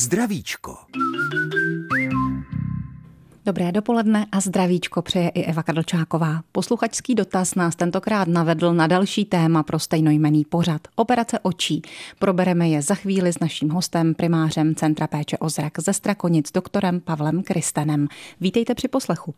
Zdravíčko. Dobré dopoledne a zdravíčko přeje i Eva Kadlčáková. Posluchačský dotaz nás tentokrát navedl na další téma pro stejnojmený pořad. Operace očí. Probereme je za chvíli s naším hostem, primářem Centra péče o zrak ze Strakonic, doktorem Pavlem Kristenem. Vítejte při poslechu.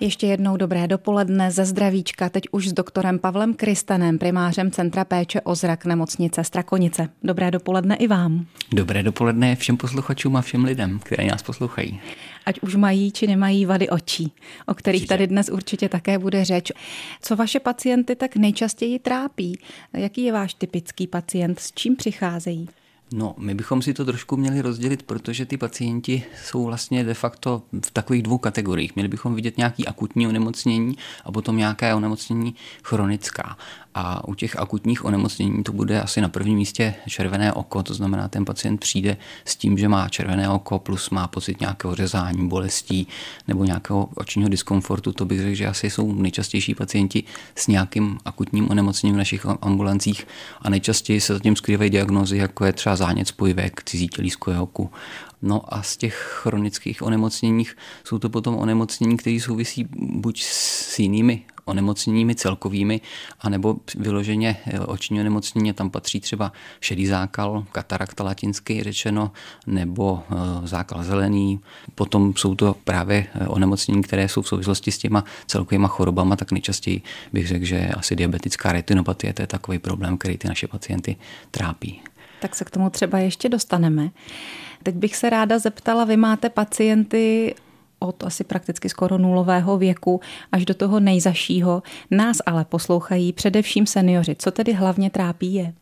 Ještě jednou dobré dopoledne ze zdravíčka, teď už s doktorem Pavlem Kristanem, primářem Centra péče o zrak nemocnice Strakonice. Dobré dopoledne i vám. Dobré dopoledne všem posluchačům a všem lidem, kteří nás poslouchají. Ať už mají či nemají vady očí, o kterých určitě. tady dnes určitě také bude řeč. Co vaše pacienty tak nejčastěji trápí? Jaký je váš typický pacient? S čím přicházejí? No, my bychom si to trošku měli rozdělit, protože ty pacienti jsou vlastně de facto v takových dvou kategoriích. Měli bychom vidět nějaký akutní onemocnění a potom nějaké onemocnění chronická. A u těch akutních onemocnění to bude asi na prvním místě červené oko, to znamená, ten pacient přijde s tím, že má červené oko, plus má pocit nějakého řezání, bolestí nebo nějakého očního diskomfortu. To bych řekl, že asi jsou nejčastější pacienti s nějakým akutním onemocněním v našich ambulancích a nejčastěji se zatím skrývají diagnózy, jako je třeba zánět spojivek, cizí tělísko oku No a z těch chronických onemocněních jsou to potom onemocnění, které souvisí buď s jinými onemocněními celkovými, anebo vyloženě eh, oční onemocnění, tam patří třeba šedý zákal, katarakta latinsky řečeno, nebo eh, zákal zelený. Potom jsou to právě eh, onemocnění, které jsou v souvislosti s těma celkovýma chorobama, tak nejčastěji bych řekl, že asi diabetická retinopatie, to je takový problém, který ty naše pacienty trápí. Tak se k tomu třeba ještě dostaneme. Teď bych se ráda zeptala, vy máte pacienty od asi prakticky skoro nulového věku až do toho nejzašího. Nás ale poslouchají především seniori. Co tedy hlavně trápí je?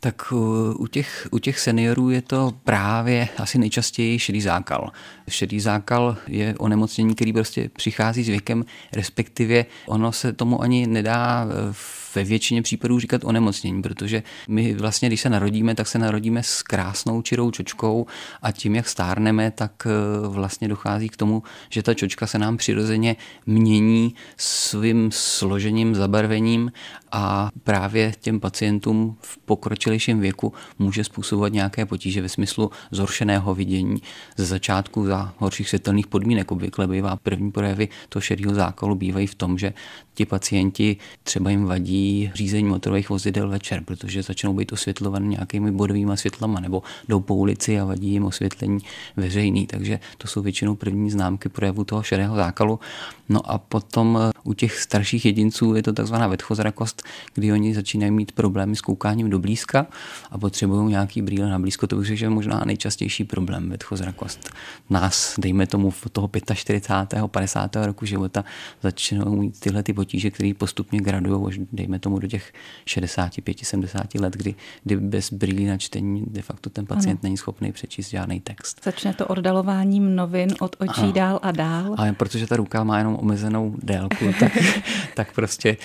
Tak u těch, u těch seniorů je to právě asi nejčastěji šedý zákal. Šedý zákal je onemocnění, který prostě přichází s věkem, respektive ono se tomu ani nedá eh, v ve většině případů říkat onemocnění, protože my vlastně, když se narodíme, tak se narodíme s krásnou čirou čočkou a tím, jak stárneme, tak eh, vlastně dochází k tomu, že ta čočka se nám přirozeně mění svým složením, zabarvením a právě těm pacientům v pokročilejším věku může způsobovat nějaké potíže ve smyslu zhoršeného vidění. Ze začátku za horších světelných podmínek obvykle bývá první projevy toho šedého zákalu bývají v tom, že ti pacienti třeba jim vadí řízení motorových vozidel večer, protože začnou být osvětlované nějakými bodovými světlama nebo jdou po ulici a vadí jim osvětlení veřejný. Takže to jsou většinou první známky projevu toho šedého zákalu. No a potom eh, u těch starších jedinců je to takzvaná vedchozrakost, kdy oni začínají mít problémy s koukáním do blízka a potřebují nějaký brýle na blízko. To bych řekl, že je možná nejčastější problém vedchozrakost. Nás, dejme tomu, v toho 45. 50. roku života začnou mít tyhle ty potíže, které postupně gradují dejme dejme tomu do těch 65-70 let, kdy, kdy bez brýlí na čtení de facto ten pacient ano. není schopný přečíst žádný text. Začne to oddalováním novin od očí ano. dál a dál. A protože ta ruka má jenom omezenou délku, tak, tak prostě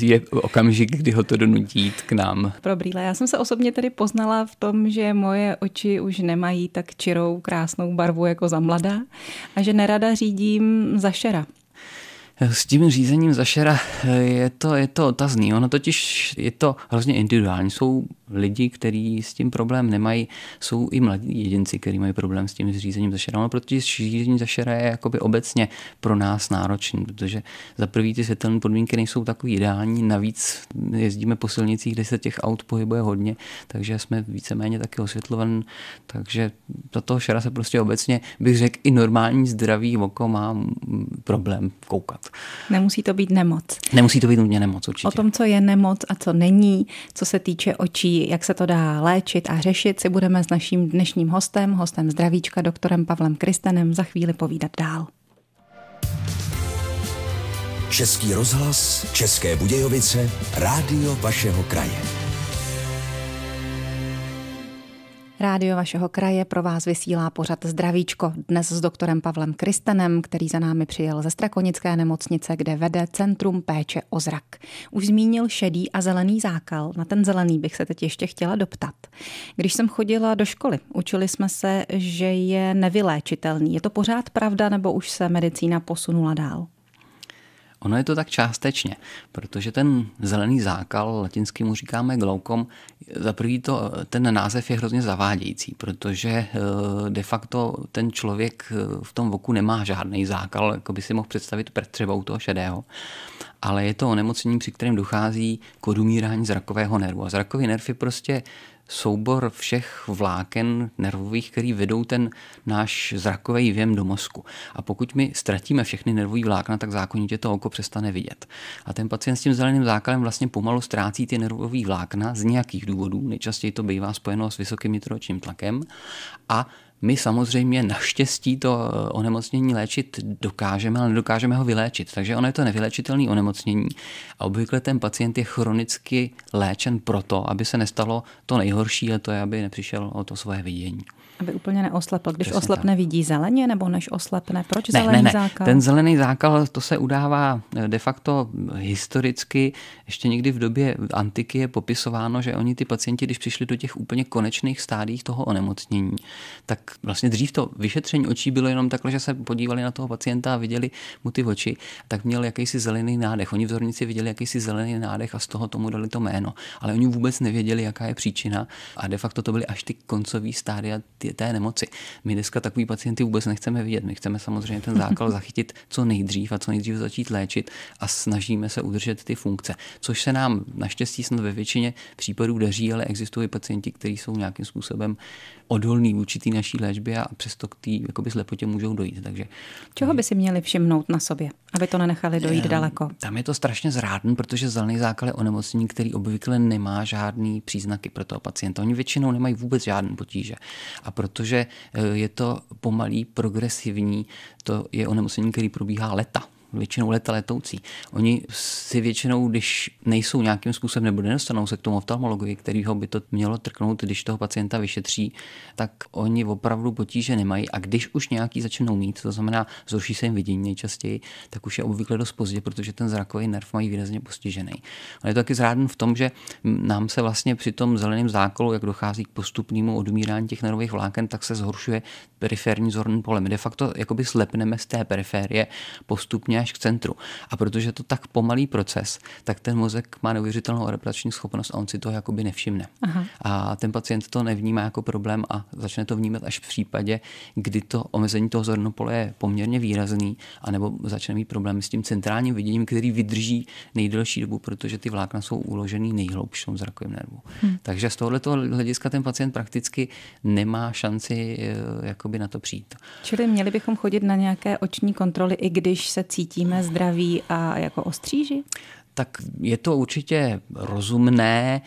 je okamžik, kdy ho to donutí jít k nám. Pro brýle. Já jsem se osobně tedy poznala v tom, že moje oči už nemají tak čirou, krásnou barvu jako za mladá a že nerada řídím za šera. S tím řízením zašera eh, je to, je to otazný. Ono totiž je to hrozně individuální. Jsou lidi, kteří s tím problém nemají, jsou i mladí jedinci, kteří mají problém s tím řízením zašera, protože řízení zašera je jakoby obecně pro nás náročný, protože za prvý ty světelné podmínky nejsou takový ideální, navíc jezdíme po silnicích, kde se těch aut pohybuje hodně, takže jsme víceméně taky osvětloven, takže za toho šera se prostě obecně, bych řekl, i normální zdravý oko má problém koukat. Nemusí to být nemoc. Nemusí to být nutně nemoc, určitě. O tom, co je nemoc a co není, co se týče očí, jak se to dá léčit a řešit, si budeme s naším dnešním hostem, hostem zdravíčka, doktorem Pavlem Kristenem, za chvíli povídat dál. Český rozhlas, České Budějovice, rádio vašeho kraje. Rádio vašeho kraje pro vás vysílá pořad Zdravíčko. Dnes s doktorem Pavlem Kristenem, který za námi přijel ze Strakonické nemocnice, kde vede Centrum péče o zrak. Už zmínil šedý a zelený zákal. Na ten zelený bych se teď ještě chtěla doptat. Když jsem chodila do školy, učili jsme se, že je nevyléčitelný. Je to pořád pravda, nebo už se medicína posunula dál? Ono je to tak částečně, protože ten zelený zákal, latinsky mu říkáme glaukom, za prvý to, ten název je hrozně zavádějící, protože eh, de facto ten člověk eh, v tom voku nemá žádný zákal, jako by si mohl představit před třebou toho šedého. Ale je to onemocnění, při kterém dochází k odumírání zrakového nervu. A zrakový nerv je prostě soubor všech vláken nervových, který vedou ten náš zrakový věm do mozku. A pokud my ztratíme všechny nervové vlákna, tak zákonitě to oko přestane vidět. A ten pacient s tím zeleným zákalem vlastně pomalu ztrácí ty nervové vlákna z nějakých důvodů, nejčastěji to bývá spojeno s vysokým nitročním tlakem a my samozřejmě naštěstí to eh, onemocnění léčit dokážeme, ale nedokážeme ho vyléčit. Takže ono je to nevylečitelné onemocnění a obvykle ten pacient je chronicky léčen proto, aby se nestalo to nejhorší, a to je, aby nepřišel o to svoje vidění. Aby úplně neoslepl. Když Přesně oslepne, tak. vidí zeleně, nebo než oslepne? Proč ne, zelený ne, ne. zákal? Ten zelený zákal, to se udává eh, de facto historicky. Ještě někdy v době antiky je popisováno, že oni ty pacienti, když přišli do těch úplně konečných stádích toho onemocnění, tak vlastně dřív to vyšetření očí bylo jenom takhle, že se podívali na toho pacienta a viděli mu ty oči, tak měl jakýsi zelený nádech. Oni v zornici viděli jakýsi zelený nádech a z toho tomu dali to jméno. Ale oni vůbec nevěděli, jaká je příčina. A de facto to byly až ty koncové stádia té nemoci. My dneska takový pacienty vůbec nechceme vidět. My chceme samozřejmě ten zákal zachytit co nejdřív a co nejdřív začít léčit a snažíme se udržet ty funkce, což se nám naštěstí snad ve většině případů daří, ale existují pacienti, kteří jsou nějakým způsobem odolní vůči té naší léčbě a přesto k té slepotě můžou dojít. Takže, Čeho by si měli všimnout na sobě, aby to nenechali dojít eh, daleko? Tam je to strašně zrádný, protože zelený zákal je onemocnění, který obvykle nemá žádný příznaky pro toho pacienta. Oni většinou nemají vůbec žádné potíže. A protože eh, je to pomalý, progresivní, to je onemocnění, který probíhá leta většinou leta letoucí. Oni si většinou, když nejsou nějakým způsobem nebo nedostanou se k tomu oftalmologovi, kterýho by to mělo trknout, když toho pacienta vyšetří, tak oni opravdu potíže nemají. A když už nějaký začnou mít, to znamená zhorší se jim vidění nejčastěji, tak už je obvykle dost pozdě, protože ten zrakový nerv mají výrazně postižený. Ale je to taky zrádný v tom, že nám se vlastně při tom zeleném zákolu, jak dochází k postupnému odmírání těch nervových vláken, tak se zhoršuje periferní zorný pole. My de facto jakoby slepneme z té periférie postupně až k centru. A protože je to tak pomalý proces, tak ten mozek má neuvěřitelnou adaptační schopnost a on si toho jakoby nevšimne. Aha. A ten pacient to nevnímá jako problém a začne to vnímat až v případě, kdy to omezení toho zornopole je poměrně výrazný, anebo začne mít problémy s tím centrálním viděním, který vydrží nejdelší dobu, protože ty vlákna jsou uložený nejhloubším zrakovým nervu. Hmm. Takže z tohoto hlediska ten pacient prakticky nemá šanci eh, jakoby na to přijít. Čili měli bychom chodit na nějaké oční kontroly, i když se cítí cítíme zdraví a jako ostříži? tak je to určitě rozumné.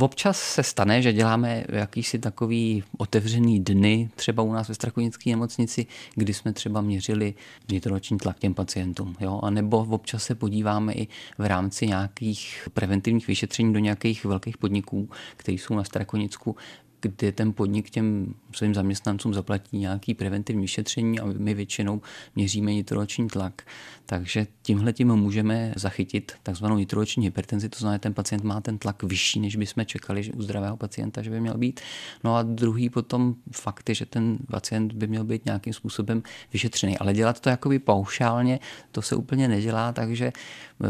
Občas se stane, že děláme jakýsi takový otevřený dny, třeba u nás ve Strakonické nemocnici, kdy jsme třeba měřili vnitroční tlak těm pacientům. Jo? A nebo občas se podíváme i v rámci nějakých preventivních vyšetření do nějakých velkých podniků, které jsou na Strakonicku, kdy ten podnik těm svým zaměstnancům zaplatí nějaký preventivní šetření a my většinou měříme nitroloční tlak. Takže tímhle tím můžeme zachytit takzvanou nitroloční hypertenzi, to znamená, že ten pacient má ten tlak vyšší, než bychom čekali že u zdravého pacienta, že by měl být. No a druhý potom fakt je, že ten pacient by měl být nějakým způsobem vyšetřený. Ale dělat to jakoby paušálně, to se úplně nedělá, takže eh,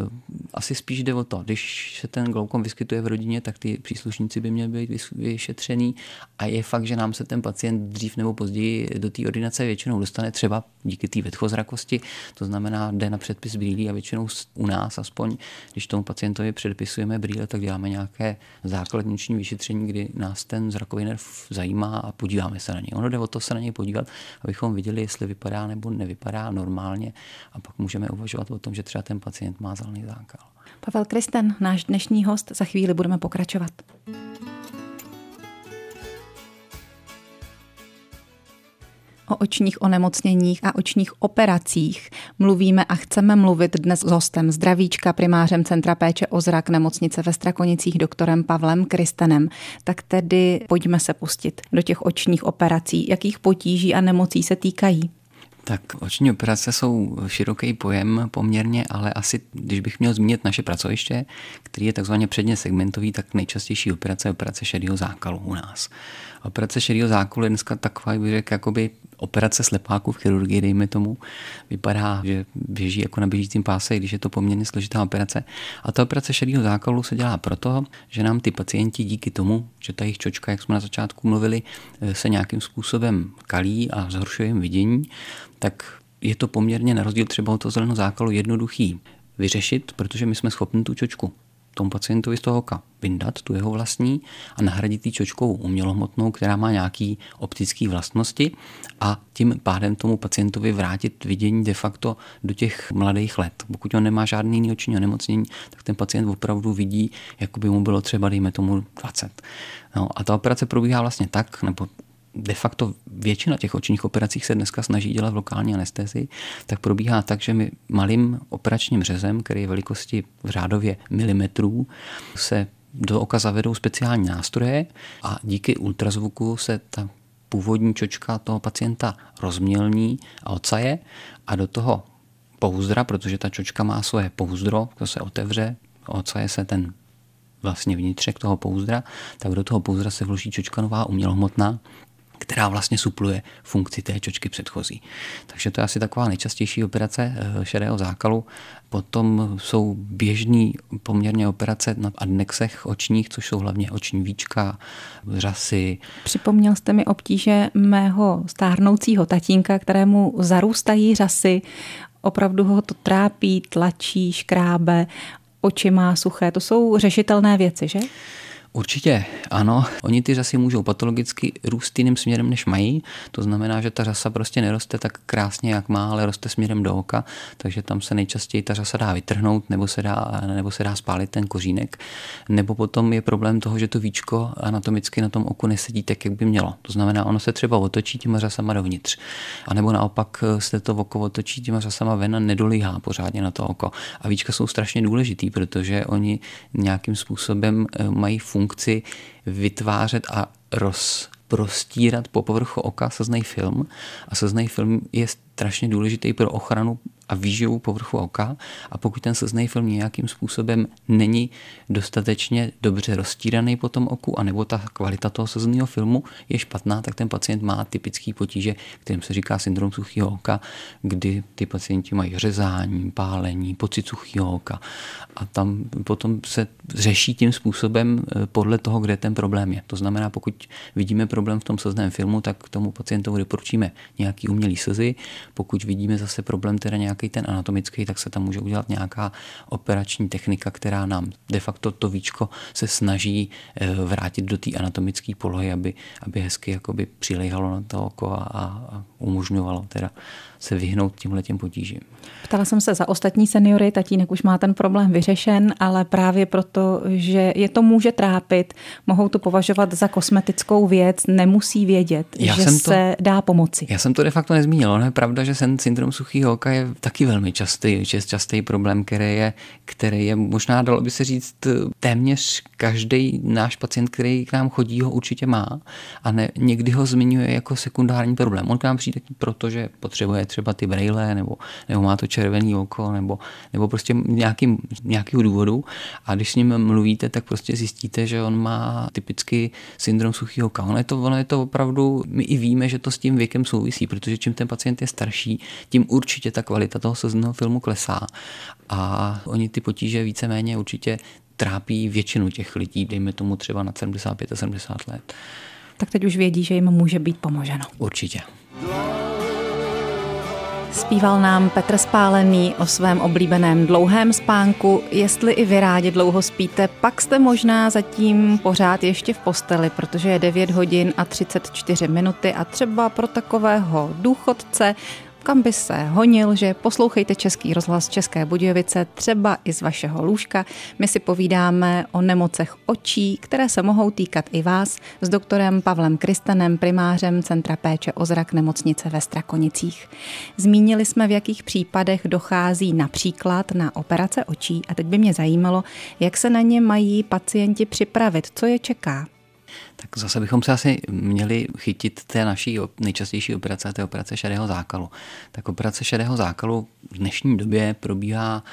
asi spíš jde o to, když se ten glaukom vyskytuje v rodině, tak ty příslušníci by měli být vyšetřený. A je fakt, že nám se ten pacient dřív nebo později do té ordinace většinou dostane třeba díky té vedchozrakosti, to znamená, jde na předpis brýlí a většinou u nás aspoň, když tomu pacientovi předpisujeme brýle, tak děláme nějaké základniční vyšetření, kdy nás ten zrakový nerv zajímá a podíváme se na něj. Ono jde o to se na něj podívat, abychom viděli, jestli vypadá nebo nevypadá normálně a pak můžeme uvažovat o tom, že třeba ten pacient má zelený zákal. Pavel Kristen, náš dnešní host, za chvíli budeme pokračovat. O očních onemocněních a očních operacích mluvíme a chceme mluvit dnes s hostem zdravíčka, primářem Centra péče o zrak nemocnice ve Strakonicích, doktorem Pavlem Kristenem. Tak tedy pojďme se pustit do těch očních operací. Jakých potíží a nemocí se týkají? Tak oční operace jsou široký pojem poměrně, ale asi, když bych měl zmínit naše pracoviště, který je takzvaně předně segmentový, tak nejčastější operace je operace šedého zákalu u nás operace širého zákulu je dneska taková, bych řekl, jakoby operace slepáků v chirurgii, dejme tomu, vypadá, že běží jako na běžícím páse, když je to poměrně složitá operace. A ta operace šedého zákalu se dělá proto, že nám ty pacienti díky tomu, že ta jejich čočka, jak jsme na začátku mluvili, eh, se nějakým způsobem kalí a zhoršuje jim vidění, tak je to poměrně na rozdíl třeba od toho zeleného zákalu jednoduchý vyřešit, protože my jsme schopni tu čočku tomu pacientovi z toho oka vyndat, tu jeho vlastní, a nahradit ji čočkou umělohmotnou, která má nějaké optické vlastnosti a tím pádem tomu pacientovi vrátit vidění de facto do těch mladých let. Pokud on nemá žádný jiný oční onemocnění, tak ten pacient opravdu vidí, jako by mu bylo třeba, dejme tomu, 20. No, a ta operace probíhá vlastně tak, nebo de facto většina těch očních operacích se dneska snaží dělat v lokální anestezi, tak probíhá tak, že my malým operačním řezem, který je velikosti v řádově milimetrů, se do oka zavedou speciální nástroje a díky ultrazvuku se ta původní čočka toho pacienta rozmělní a ocaje a do toho pouzdra, protože ta čočka má svoje pouzdro, to se otevře, ocaje se ten vlastně vnitřek toho pouzdra, tak do toho pouzdra se vloží nová umělohmotná, která vlastně supluje funkci té čočky předchozí. Takže to je asi taková nejčastější operace eh, šedého zákalu. Potom jsou běžné poměrně operace na adnexech očních, což jsou hlavně oční víčka, řasy. Připomněl jste mi obtíže mého stárnoucího tatínka, kterému zarůstají řasy, opravdu ho to trápí, tlačí, škrábe, oči má suché. To jsou řešitelné věci, že? Určitě ano. Oni ty řasy můžou patologicky růst jiným směrem, než mají. To znamená, že ta řasa prostě neroste tak krásně, jak má, ale roste směrem do oka, takže tam se nejčastěji ta řasa dá vytrhnout nebo se dá, nebo se dá spálit ten kořínek. Nebo potom je problém toho, že to víčko anatomicky na tom oku nesedí tak, jak by mělo. To znamená, ono se třeba otočí těma řasama dovnitř. A nebo naopak se to oko otočí těma řasama ven a nedolíhá pořádně na to oko. A víčka jsou strašně důležitý, protože oni nějakým způsobem eh, mají funkci funkci vytvářet a roz, prostírat po povrchu oka seznej film. A seznej film je strašně důležitý pro ochranu a výživu povrchu oka a pokud ten slznej film nějakým způsobem není dostatečně dobře roztíraný po tom oku, a nebo ta kvalita toho slzného filmu je špatná, tak ten pacient má typický potíže, kterým se říká syndrom suchého oka, kdy ty pacienti mají řezání, pálení, pocit suchého oka a tam potom se řeší tím způsobem eh, podle toho, kde ten problém je. To znamená, pokud vidíme problém v tom slzném filmu, tak tomu pacientovi doporučíme nějaký umělý slzy. Pokud vidíme zase problém teda nějak nějaký ten anatomický, tak se tam může udělat nějaká operační technika, která nám de facto to víčko se snaží eh, vrátit do té anatomické polohy, aby, aby hezky jakoby přilehalo na to oko a, a umožňovalo teda se vyhnout tímhle těm potížím. Ptala jsem se za ostatní seniory, tatínek už má ten problém vyřešen, ale právě proto, že je to může trápit, mohou to považovat za kosmetickou věc, nemusí vědět, já že jsem to, se dá pomoci. Já jsem to de facto nezmínil, ale je pravda, že sen syndrom suchého oka je taky velmi častý, že je častý problém, který je, který je možná dalo by se říct téměř každý náš pacient, který k nám chodí, ho určitě má a ne, někdy ho zmiňuje jako sekundární problém. On k nám proto, protože potřebuje třeba ty brejle, nebo, nebo má to červený oko, nebo, nebo prostě nějaký, nějakého důvodu. A když s ním mluvíte, tak prostě zjistíte, že on má typicky syndrom suchého oka. Ono je to, ono je to opravdu, my i víme, že to s tím věkem souvisí, protože čím ten pacient je starší, tím určitě ta kvalita toho slzného filmu klesá. A oni ty potíže víceméně určitě trápí většinu těch lidí, dejme tomu třeba na 75 a 70 let tak teď už vědí, že jim může být pomoženo. Určitě. Zpíval nám Petr Spálený o svém oblíbeném dlouhém spánku. Jestli i vy rádi dlouho spíte, pak jste možná zatím pořád ještě v posteli, protože je 9 hodin a 34 minuty a třeba pro takového důchodce kam by se honil, že poslouchejte Český rozhlas České Budějovice třeba i z vašeho lůžka. My si povídáme o nemocech očí, které se mohou týkat i vás s doktorem Pavlem Kristenem, primářem Centra péče o zrak nemocnice ve Strakonicích. Zmínili jsme, v jakých případech dochází například na operace očí a teď by mě zajímalo, jak se na ně mají pacienti připravit, co je čeká tak zase bychom se asi měli chytit té naší nejčastější operace, té operace šedého zákalu. Tak operace šedého zákalu v dnešní době probíhá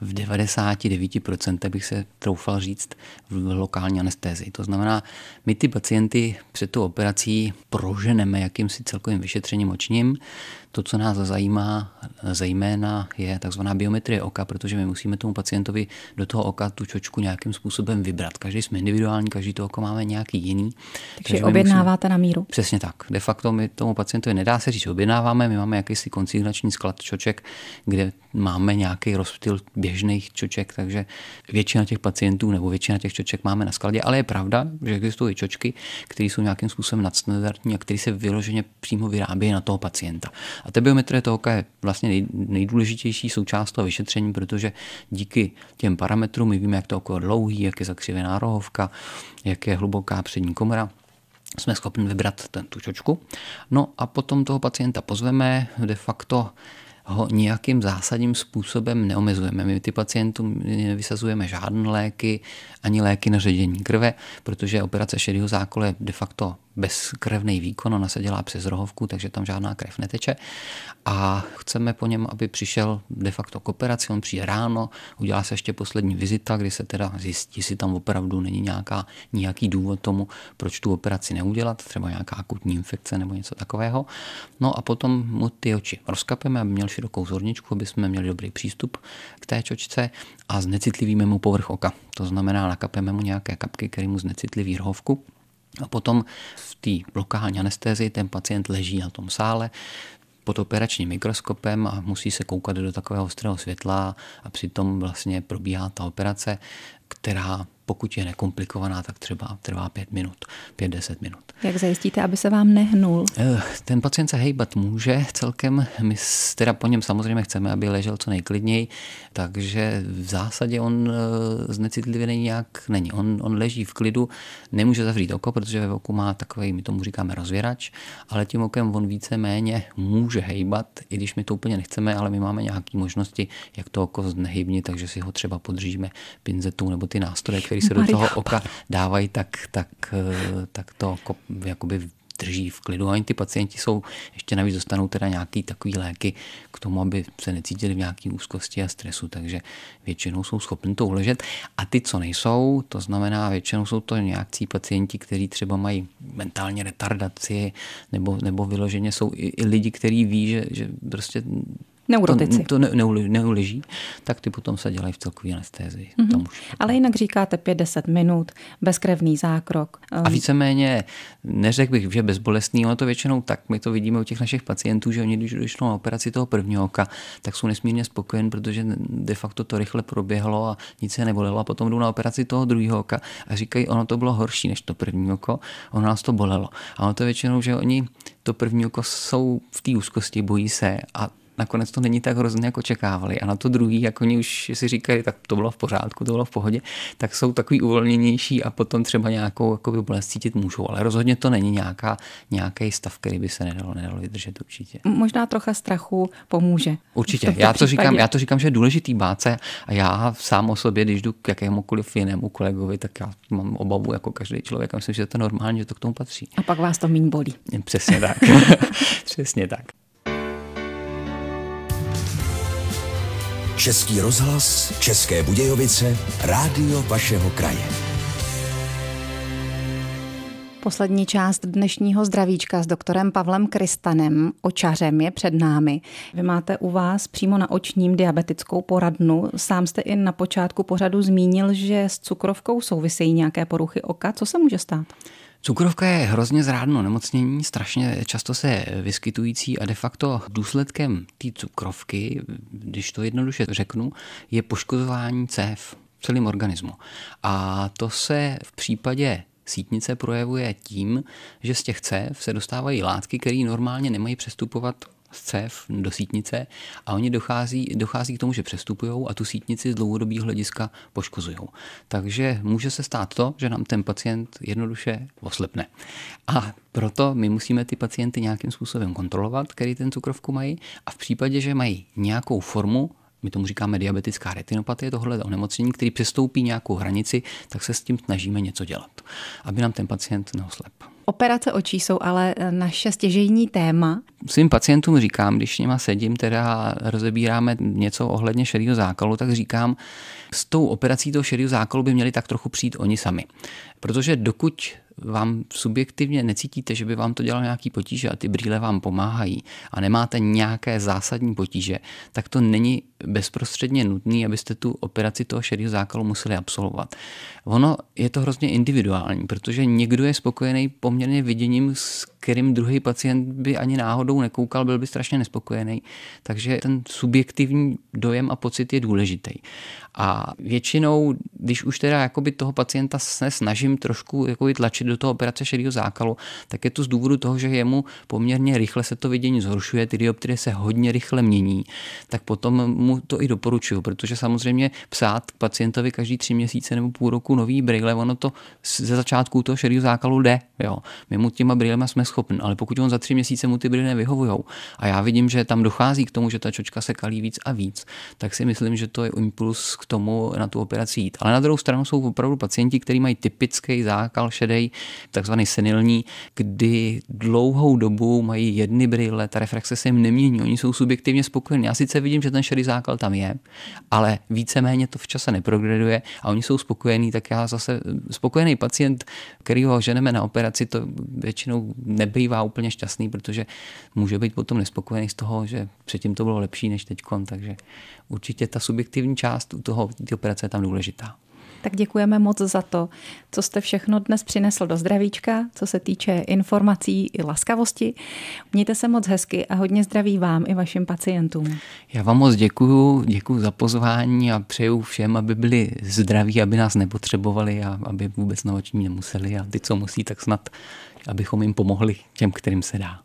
v 99% bych se troufal říct v lokální anestézi. To znamená, my ty pacienty před tu operací proženeme jakýmsi celkovým vyšetřením očním, to, co nás zajímá zejména, je takzvaná biometrie oka, protože my musíme tomu pacientovi do toho oka tu čočku nějakým způsobem vybrat. Každý jsme individuální, každý to oko máme nějaký jiný. Takže, takže objednáváte musíme... na míru. Přesně tak. De facto my tomu pacientovi nedá se říct, objednáváme, my máme jakýsi konsignační sklad čoček, kde máme nějaký rozptyl běžných čoček, takže většina těch pacientů nebo většina těch čoček máme na skladě, ale je pravda, že existují čočky, které jsou nějakým způsobem nadstandardní a které se vyloženě přímo vyrábějí na toho pacienta. A ta biometrie oka je vlastně nejdůležitější součást toho vyšetření, protože díky těm parametrům my víme, jak to oko je dlouhý, jak je zakřivená rohovka, jak je hluboká přední komora, jsme schopni vybrat ten, tu čočku. No a potom toho pacienta pozveme, de facto ho nějakým zásadním způsobem neomezujeme. My ty pacientům nevysazujeme žádné léky, ani léky na ředění krve, protože operace šedého zákole je de facto bezkrevný výkon, ona se dělá přes rohovku, takže tam žádná krev neteče. A chceme po něm, aby přišel de facto k operaci, on přijde ráno, udělá se ještě poslední vizita, kdy se teda zjistí, jestli tam opravdu není nějaká, nějaký důvod tomu, proč tu operaci neudělat, třeba nějaká akutní infekce nebo něco takového. No a potom mu ty oči rozkapeme, aby měl širokou zorničku, aby jsme měli dobrý přístup k té čočce a znecitlivíme mu povrch oka. To znamená, nakapeme mu nějaké kapky, které mu znecitliví rohovku a potom v té lokální anestézii ten pacient leží na tom sále pod operačním mikroskopem a musí se koukat do takového ostrého světla a přitom vlastně probíhá ta operace která pokud je nekomplikovaná, tak třeba trvá pět minut, pět, deset minut. Jak zajistíte, aby se vám nehnul? Eh, ten pacient se hejbat může celkem, my teda po něm samozřejmě chceme, aby ležel co nejklidněji, takže v zásadě on eh, znecitlivě nějak není. On, on leží v klidu, nemůže zavřít oko, protože ve oku má takový, my tomu říkáme rozvěrač, ale tím okem on víceméně může hejbat, i když my to úplně nechceme, ale my máme nějaké možnosti, jak to oko znehybnit, takže si ho třeba podřížíme pinzetou nebo nebo ty nástroje, které se do toho oka dávají, tak, tak, eh, tak to jako, jakoby drží v klidu. A ty pacienti jsou, ještě navíc dostanou teda nějaký takový léky k tomu, aby se necítili v nějaký úzkosti a stresu, takže většinou jsou schopni to uležet. A ty, co nejsou, to znamená, většinou jsou to nějakcí pacienti, kteří třeba mají mentálně retardaci nebo, nebo vyloženě jsou i, i lidi, kteří ví, že, že prostě Neurotici. To, to ne, neule, neuleží, tak ty potom se dělají v celkový anestézii. Mm-hmm. Ale jinak říkáte 5-10 minut, bezkrevný zákrok. A um, víceméně neřekl bych, že bezbolestný, ono to většinou tak, my to vidíme u těch našich pacientů, že oni, když došlo na operaci toho prvního oka, tak jsou nesmírně spokojen, protože de facto to rychle proběhlo a nic se nebolelo. A potom jdou na operaci toho druhého oka a říkají, ono to bylo horší než to první oko, ono nás to bolelo. A ono to většinou, že oni to první oko jsou v té úzkosti, bojí se a nakonec to není tak hrozně, jako očekávali. A na to druhý, jak oni už si říkají, tak to bylo v pořádku, to bylo v pohodě, tak jsou takový uvolněnější a potom třeba nějakou jakoby, bolest cítit můžou. Ale rozhodně to není nějaká, nějaký stav, který by se nedalo, nedalo vydržet určitě. Možná trocha strachu pomůže. Určitě. Já to, říkám, já to říkám, že je důležitý bát se a já sám o sobě, když jdu k jakémukoliv jinému kolegovi, tak já mám obavu jako každý člověk a myslím, že to je normální, že to k tomu patří. A pak vás to méně bolí. Přesně tak. Přesně tak. Český rozhlas, České Budějovice, rádio vašeho kraje. Poslední část dnešního zdravíčka s doktorem Pavlem Kristanem, čařem je před námi. Vy máte u vás přímo na očním diabetickou poradnu. Sám jste i na počátku pořadu zmínil, že s cukrovkou souvisejí nějaké poruchy oka. Co se může stát? Cukrovka je hrozně zrádno nemocnění, strašně často se vyskytující a de facto důsledkem té cukrovky, když to jednoduše řeknu, je poškozování cév v celém organismu. A to se v případě sítnice projevuje tím, že z těch cév se dostávají látky, které normálně nemají přestupovat z CEF do sítnice a oni dochází, dochází k tomu, že přestupují a tu sítnici z dlouhodobého hlediska poškozují. Takže může se stát to, že nám ten pacient jednoduše oslepne. A proto my musíme ty pacienty nějakým způsobem kontrolovat, který ten cukrovku mají a v případě, že mají nějakou formu my tomu říkáme diabetická retinopatie, tohle onemocnění, který přestoupí nějakou hranici, tak se s tím snažíme něco dělat, aby nám ten pacient neoslep. Operace očí jsou ale eh, naše stěžejní téma. Svým pacientům říkám, když s nima sedím, teda rozebíráme něco ohledně šedého zákalu, tak říkám, s tou operací toho šedého zákalu by měli tak trochu přijít oni sami. Protože dokud vám subjektivně necítíte, že by vám to dělalo nějaký potíže a ty brýle vám pomáhají a nemáte nějaké zásadní potíže, tak to není bezprostředně nutné, abyste tu operaci toho šedého zákalu museli absolvovat. Ono je to hrozně individuální, protože někdo je spokojený poměrně viděním s kterým druhý pacient by ani náhodou nekoukal, byl by strašně nespokojený. Takže ten subjektivní dojem a pocit je důležitý. A většinou, když už teda jakoby toho pacienta se snažím trošku jakoby tlačit do toho operace šedého zákalu, tak je to z důvodu toho, že jemu poměrně rychle se to vidění zhoršuje, ty dioptrie se hodně rychle mění, tak potom mu to i doporučuju, protože samozřejmě psát k pacientovi každý tři měsíce nebo půl roku nový brýle, ono to ze začátku toho šedého zákalu jde. Jo. My mu těma brýlema jsme schopen, ale pokud on za tři měsíce mu ty brýle nevyhovujou a já vidím, že tam dochází k tomu, že ta čočka se kalí víc a víc, tak si myslím, že to je impuls k tomu na tu operaci jít. Ale na druhou stranu jsou opravdu pacienti, kteří mají typický zákal šedej, takzvaný senilní, kdy dlouhou dobu mají jedny brýle, ta refrakce se jim nemění, oni jsou subjektivně spokojení. Já sice vidím, že ten šedý zákal tam je, ale víceméně to v čase neprogreduje a oni jsou spokojení, tak já zase spokojený pacient, který ho ženeme na operaci, to většinou nebývá úplně šťastný, protože může být potom nespokojený z toho, že předtím to bylo lepší než teď. Takže určitě ta subjektivní část u toho ty operace je tam důležitá tak děkujeme moc za to, co jste všechno dnes přinesl do zdravíčka, co se týče informací i laskavosti. Mějte se moc hezky a hodně zdraví vám i vašim pacientům. Já vám moc děkuju, děkuju za pozvání a přeju všem, aby byli zdraví, aby nás nepotřebovali a aby vůbec na oční nemuseli a ty, co musí, tak snad, abychom jim pomohli těm, kterým se dá.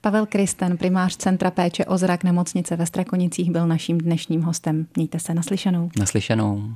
Pavel Kristen, primář Centra péče o zrak nemocnice ve Strakonicích, byl naším dnešním hostem. Mějte se naslyšenou. Naslyšenou.